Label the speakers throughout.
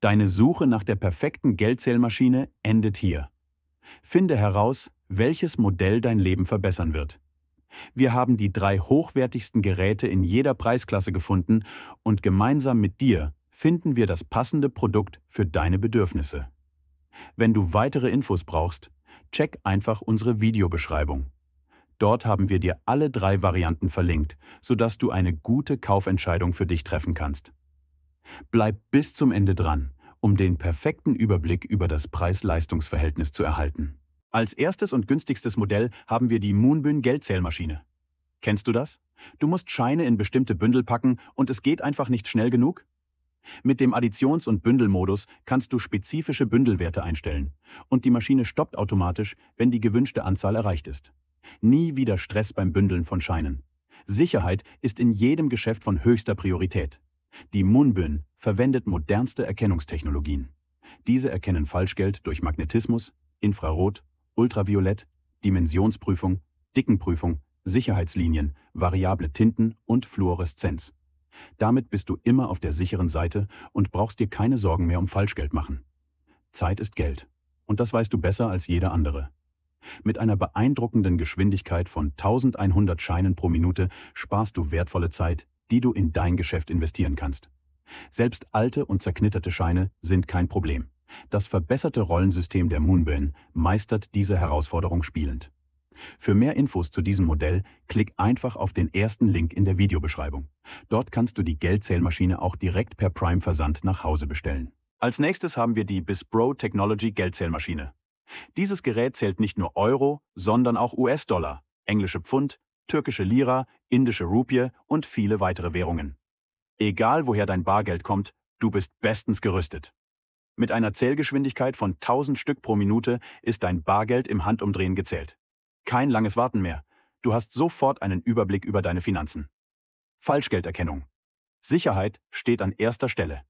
Speaker 1: Deine Suche nach der perfekten Geldzählmaschine endet hier. Finde heraus, welches Modell dein Leben verbessern wird. Wir haben die drei hochwertigsten Geräte in jeder Preisklasse gefunden und gemeinsam mit dir finden wir das passende Produkt für deine Bedürfnisse. Wenn du weitere Infos brauchst, check einfach unsere Videobeschreibung. Dort haben wir dir alle drei Varianten verlinkt, sodass du eine gute Kaufentscheidung für dich treffen kannst. Bleib bis zum Ende dran, um den perfekten Überblick über das Preis-Leistungs-Verhältnis zu erhalten. Als erstes und günstigstes Modell haben wir die Moonbün Geldzählmaschine. Kennst du das? Du musst Scheine in bestimmte Bündel packen und es geht einfach nicht schnell genug? Mit dem Additions- und Bündelmodus kannst du spezifische Bündelwerte einstellen und die Maschine stoppt automatisch, wenn die gewünschte Anzahl erreicht ist. Nie wieder Stress beim Bündeln von Scheinen. Sicherheit ist in jedem Geschäft von höchster Priorität. Die Munbin verwendet modernste Erkennungstechnologien. Diese erkennen Falschgeld durch Magnetismus, Infrarot, Ultraviolett, Dimensionsprüfung, Dickenprüfung, Sicherheitslinien, variable Tinten und Fluoreszenz. Damit bist du immer auf der sicheren Seite und brauchst dir keine Sorgen mehr um Falschgeld machen. Zeit ist Geld. Und das weißt du besser als jeder andere. Mit einer beeindruckenden Geschwindigkeit von 1100 Scheinen pro Minute sparst du wertvolle Zeit, die du in dein Geschäft investieren kannst. Selbst alte und zerknitterte Scheine sind kein Problem. Das verbesserte Rollensystem der Moonbane meistert diese Herausforderung spielend. Für mehr Infos zu diesem Modell klick einfach auf den ersten Link in der Videobeschreibung. Dort kannst du die Geldzählmaschine auch direkt per Prime-Versand nach Hause bestellen. Als nächstes haben wir die Bisbro Technology Geldzählmaschine. Dieses Gerät zählt nicht nur Euro, sondern auch US-Dollar, englische Pfund, türkische Lira, indische Rupie und viele weitere Währungen. Egal woher dein Bargeld kommt, du bist bestens gerüstet. Mit einer Zählgeschwindigkeit von 1000 Stück pro Minute ist dein Bargeld im Handumdrehen gezählt. Kein langes Warten mehr. Du hast sofort einen Überblick über deine Finanzen. Falschgelderkennung. Sicherheit steht an erster Stelle.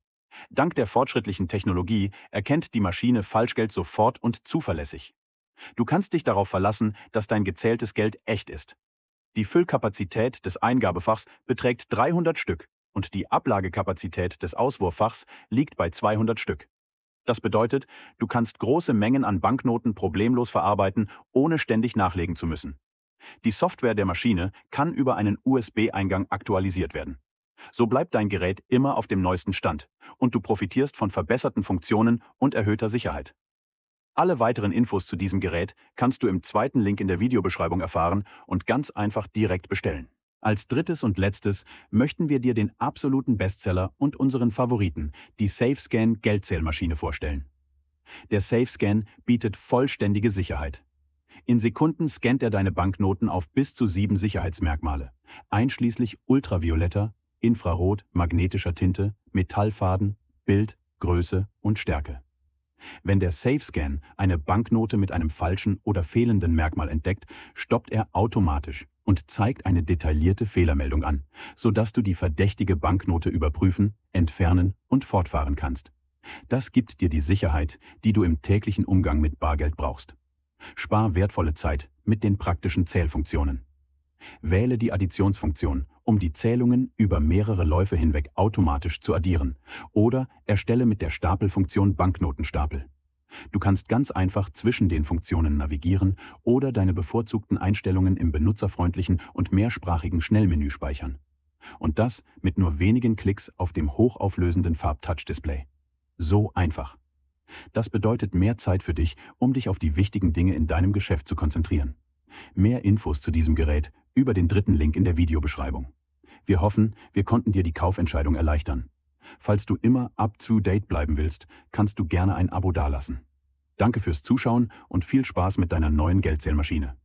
Speaker 1: Dank der fortschrittlichen Technologie erkennt die Maschine Falschgeld sofort und zuverlässig. Du kannst dich darauf verlassen, dass dein gezähltes Geld echt ist. Die Füllkapazität des Eingabefachs beträgt 300 Stück und die Ablagekapazität des Auswurffachs liegt bei 200 Stück. Das bedeutet, du kannst große Mengen an Banknoten problemlos verarbeiten, ohne ständig nachlegen zu müssen. Die Software der Maschine kann über einen USB-Eingang aktualisiert werden. So bleibt dein Gerät immer auf dem neuesten Stand und du profitierst von verbesserten Funktionen und erhöhter Sicherheit. Alle weiteren Infos zu diesem Gerät kannst du im zweiten Link in der Videobeschreibung erfahren und ganz einfach direkt bestellen. Als drittes und letztes möchten wir dir den absoluten Bestseller und unseren Favoriten, die SafeScan Geldzählmaschine, vorstellen. Der SafeScan bietet vollständige Sicherheit. In Sekunden scannt er deine Banknoten auf bis zu sieben Sicherheitsmerkmale, einschließlich ultravioletter, infrarot, magnetischer Tinte, Metallfaden, Bild, Größe und Stärke. Wenn der SafeScan eine Banknote mit einem falschen oder fehlenden Merkmal entdeckt, stoppt er automatisch und zeigt eine detaillierte Fehlermeldung an, sodass du die verdächtige Banknote überprüfen, entfernen und fortfahren kannst. Das gibt dir die Sicherheit, die du im täglichen Umgang mit Bargeld brauchst. Spar wertvolle Zeit mit den praktischen Zählfunktionen. Wähle die Additionsfunktion um die Zählungen über mehrere Läufe hinweg automatisch zu addieren oder erstelle mit der Stapelfunktion Banknotenstapel. Du kannst ganz einfach zwischen den Funktionen navigieren oder deine bevorzugten Einstellungen im benutzerfreundlichen und mehrsprachigen Schnellmenü speichern. Und das mit nur wenigen Klicks auf dem hochauflösenden farbtouch display So einfach. Das bedeutet mehr Zeit für dich, um dich auf die wichtigen Dinge in deinem Geschäft zu konzentrieren. Mehr Infos zu diesem Gerät über den dritten Link in der Videobeschreibung. Wir hoffen, wir konnten dir die Kaufentscheidung erleichtern. Falls du immer up-to-date bleiben willst, kannst du gerne ein Abo dalassen. Danke fürs Zuschauen und viel Spaß mit deiner neuen Geldzählmaschine.